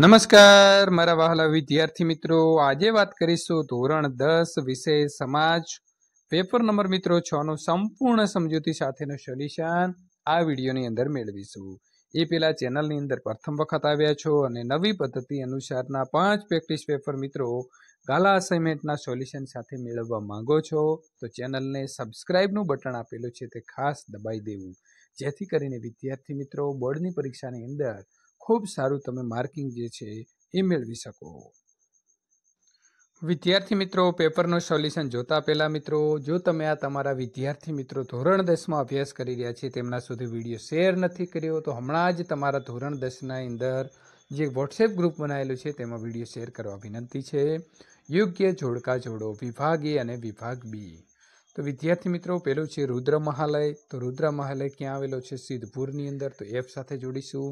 નમસ્કાર મારા વહાલા વિદ્યાર્થી મિત્રો આજે વાત કરીશું ધોરણ દસ વિશે સમાજ પેપર નંબર મિત્રો છ નું સંપૂર્ણ સમજૂતી સાથેનું સોલ્યુશન આ વિડીયોની અંદર મેળવીશું એ પેલા ચેનલની અંદર પ્રથમ વખત આવ્યા છો અને નવી પદ્ધતિ અનુસારના પાંચ પ્રેક્ટિસ પેપર મિત્રો ગાલા અસાઇનમેન્ટના સોલ્યુશન સાથે મેળવવા માંગો છો તો ચેનલને સબસ્ક્રાઈબનું બટન આપેલું છે તે ખાસ દબાઈ દેવું જેથી કરીને વિદ્યાર્થી મિત્રો બોર્ડની પરીક્ષાની અંદર ખૂબ સારું તમે માર્કિંગ જે છે એ મેળવી શકો વિદ્યાર્થી મિત્રો પેપરનું સોલ્યુશન જોતા પહેલાં મિત્રો જો તમે આ તમારા વિદ્યાર્થી મિત્રો ધોરણ દસમાં અભ્યાસ કરી રહ્યા છે તેમના સુધી વિડીયો શેર નથી કર્યો તો હમણાં જ તમારા ધોરણ દસના અંદર જે વોટ્સએપ ગ્રુપ બનાવેલું છે તેમાં વિડીયો શેર કરવા વિનંતી છે યોગ્ય જોડકા જોડો વિભાગ એ અને વિભાગ બી તો વિદ્યાર્થી મિત્રો પેલું છે રુદ્ર મહાલય તો રુદ્ર મહાલય ક્યાં આવેલો છે સિદ્ધપુરની અંદર તો એફ સાથે જોડીશું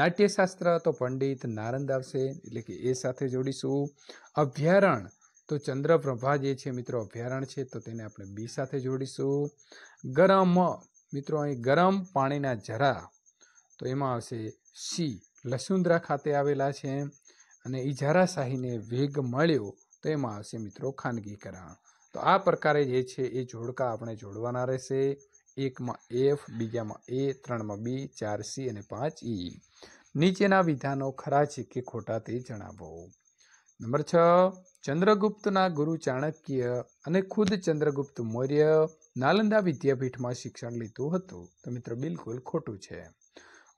નાટ્યશાસ્ત્ર તો પંડિત નારંદ આવશે એટલે કે એ સાથે જોડીશું અભ્યારણ તો ચંદ્રપ્રભા જે છે મિત્રો અભ્યારણ છે તો તેને આપણે બી સાથે જોડીશું ગરમ મિત્રો અહીં ગરમ પાણીના જરા તો એમાં આવશે સી લસુંદ્રા ખાતે આવેલા છે અને ઈજારા શાહીને વેગ મળ્યો તો એમાં આવશે મિત્રો ખાનગીકરણ તો આ પ્રકારે જે છે એ જોડકા આપણે જોડવાના રહેશે એકમાં એફ બીજામાં એ ત્રણમાં બી ચાર સી અને પાંચ ઈ નીચેના વિધાનો ખરા છે કે ખોટા તે જણાવો નંબર છ ચંદ્રગુપ્તના ગુરુ ચાણક્ય અને ખુદ ચંદ્રગુપ્ત મૌર્ય નાલંદા વિદ્યાપીઠમાં શિક્ષણ લીધું હતું તો મિત્રો બિલકુલ ખોટું છે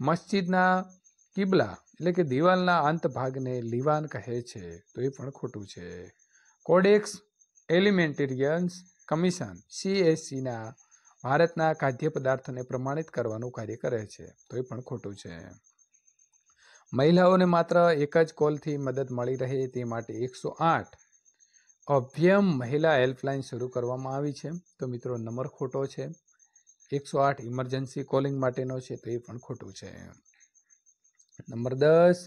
મસ્જિદના કિબલા એટલે કે દિવાલના અંત ભાગને લીવાન કહે છે તો એ પણ ખોટું છે કોડેક્સ એલિમેન્ટેરિયન્સ કમિશન સીએસસીના ભારતના ખાદ્ય પદાર્થોને પ્રમાણિત કરવાનું કાર્ય કરે છે તો એ પણ ખોટું છે મહિલાઓને માત્ર એક જ કોલથી મદદ મળી રહે તે માટે એકસો આઠ અભ્યમ મહિલા હેલ્પલાઇન શરૂ કરવામાં આવી છે તો મિત્રો નંબર ખોટો છે એકસો આઠ ઇમરજન્સી કોલિંગ માટેનો છે તો એ પણ ખોટું છે નંબર દસ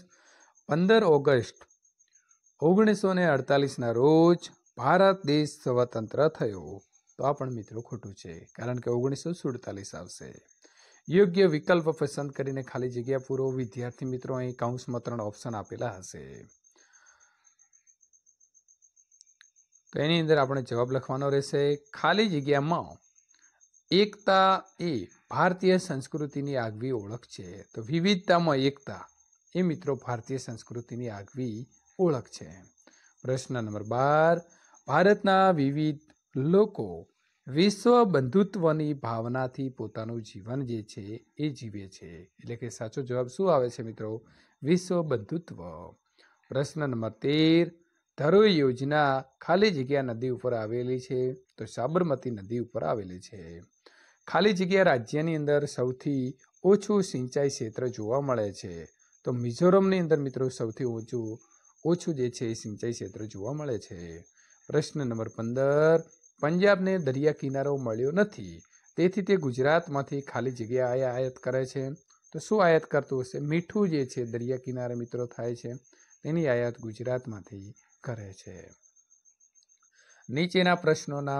પંદર ઓગસ્ટ ઓગણીસો ને અડતાલીસના રોજ ભારત દેશ સ્વતંત્ર થયો તો આ પણ મિત્રો ખોટું છે કારણ કે 1947 આવશે યોગ્ય વિકલ્પ પસંદ કરીને ખાલી જગ્યા પૂરો વિદ્યાર્થી મિત્રો અહીં કૌંસમાં ત્રણ ઓપ્શન આપેલા હશે તો એની અંદર આપણે જવાબ લખવાનો રહેશે ખાલી જગ્યામાં એકતા એ ભારતીય સંસ્કૃતિની આગવી ઓળખ છે તો વિવિધતામાં એકતા એ મિત્રો ભારતીય સંસ્કૃતિની આગવી ઓળખ છે પ્રશ્ન નંબર 12 ભારતના વિવિધ લોકો વિશ્વ બંધુત્વની ભાવનાથી પોતાનું જીવન જે છે એ જીવે છે એટલે કે સાચો જવાબ શું આવે છે મિત્રો વિશ્વ બંધુત્વ પ્રશ્ન નંબર તેર ધરોઈ યોજના ખાલી જગ્યા નદી ઉપર આવેલી છે તો સાબરમતી નદી ઉપર આવેલી છે ખાલી જગ્યા રાજ્યની અંદર સૌથી ઓછું સિંચાઈ ક્ષેત્ર જોવા મળે છે તો મિઝોરમની અંદર મિત્રો સૌથી ઓછું ઓછું જે છે એ સિંચાઈ ક્ષેત્ર જોવા મળે છે પ્રશ્ન નંબર પંદર પંજાબને દરિયા કિનારો મળ્યો નથી તેથી તે ગુજરાતમાંથી ખાલી જગ્યા આયાત કરે છે તો શું આયાત કરતું હશે મીઠું જે છે દરિયા કિનારે મિત્રો થાય છે તેની આયાત ગુજરાતમાંથી કરે છે નીચેના પ્રશ્નોના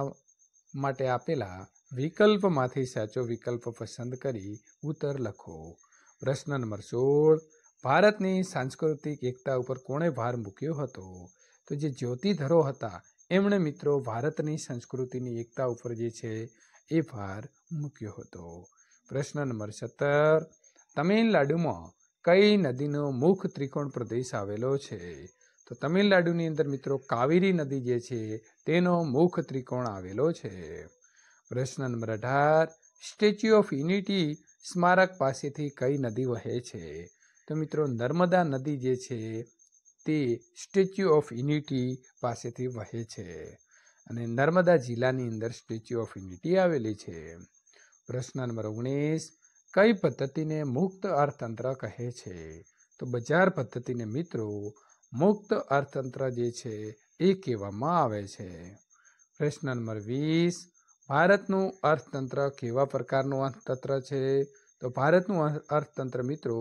માટે આપેલા વિકલ્પમાંથી સાચો વિકલ્પ પસંદ કરી ઉત્તર લખો પ્રશ્ન નંબર સોળ ભારતની સાંસ્કૃતિક એકતા ઉપર કોણે ભાર મૂક્યો હતો તો જે જ્યોતિધરો હતા એમણે મિત્રો ભારતની સંસ્કૃતિની એકતા ઉપર જે છે એ ભાર મૂક્યો હતો પ્રશ્ન નંબર સત્તર તમિલનાડુમાં કઈ નદીનો મુખ ત્રિકોણ પ્રદેશ આવેલો છે તો તમિલનાડુની અંદર મિત્રો કાવેરી નદી જે છે તેનો મુખ ત્રિકોણ આવેલો છે પ્રશ્ન નંબર અઢાર સ્ટેચ્યુ ઓફ યુનિટી સ્મારક પાસેથી કઈ નદી વહે છે તો મિત્રો નર્મદા નદી જે છે તે સ્ટેચ્યુ ઓફ યુનિટી પાસેથી વહે છે અને નર્મદા જિલ્લાની અંદર સ્ટેચ્યુ ઓફ યુનિટી આવેલી છે પ્રશ્ન નંબર ઓગણીસ કઈ પદ્ધતિને મુક્ત અર્થતંત્ર કહે છે તો બજાર પદ્ધતિને મિત્રો મુક્ત અર્થતંત્ર જે છે એ કહેવામાં આવે છે પ્રશ્ન નંબર વીસ ભારતનું અર્થતંત્ર કેવા પ્રકારનું અર્થતંત્ર છે તો ભારતનું અર્થતંત્ર મિત્રો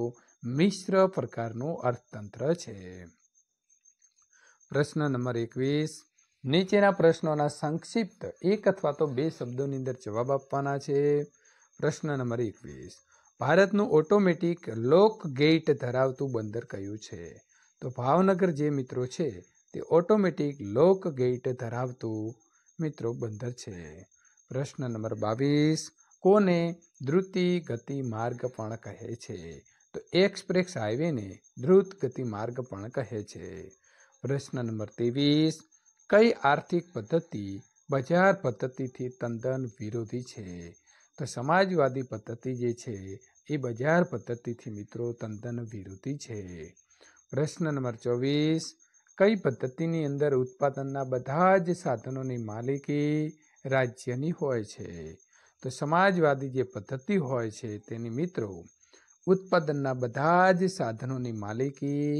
મિશ્ર પ્રકારનું અર્થતંત્ર છે પ્રશ્ન નંબર એકવીસ નીચેના પ્રશ્નોના સંક્ષિપ્ત એક અથવા તો બે શબ્દોની અંદર જવાબ આપવાના છે પ્રશ્ન નંબર એકવીસ ભારતનું ઓટોમેટિક લોક ગેટ ધરાવતું બંદર કયું છે તો ભાવનગર જે મિત્રો છે તે ઓટોમેટિક લોક ગેટ ધરાવતું મિત્રો બંદર છે પ્રશ્ન નંબર બાવીસ કોને દ્રુતિ ગતિ માર્ગ પણ કહે છે તો એક્સપ્રેસ હાઈવેને દ્રુત ગતિ માર્ગ પણ કહે છે પ્રશ્ન નંબર ત્રેવીસ કઈ આર્થિક પદ્ધતિ બજાર પદ્ધતિથી તદ્દન વિરોધી છે તો સમાજવાદી પદ્ધતિ જે છે એ બજાર પદ્ધતિથી મિત્રો તદ્દન વિરોધી છે પ્રશ્ન નંબર ચોવીસ કઈ પદ્ધતિની અંદર ઉત્પાદનના બધા જ સાધનોની માલિકી રાજ્યની હોય છે તો સમાજવાદી જે પદ્ધતિ હોય છે તેની મિત્રો ઉત્પાદનના બધા જ સાધનોની માલિકી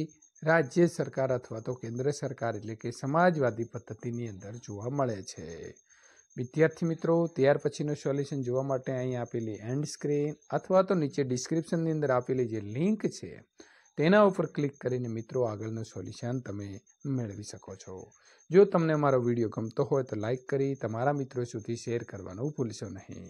રાજ્ય સરકાર અથવા તો કેન્દ્ર સરકાર એટલે કે સમાજવાદી પદ્ધતિની અંદર જોવા મળે છે વિદ્યાર્થી મિત્રો ત્યાર પછીનું સોલ્યુશન જોવા માટે અહીં આપેલી એન્ડ સ્ક્રીન અથવા તો નીચે ડિસ્ક્રિપ્શનની અંદર આપેલી જે લિંક છે તેના ઉપર ક્લિક કરીને મિત્રો આગળનું સોલ્યુશન તમે મેળવી શકો છો જો તમને મારો વિડીયો ગમતો હોય તો લાઇક કરી તમારા મિત્રો સુધી શેર કરવાનું ભૂલશો નહીં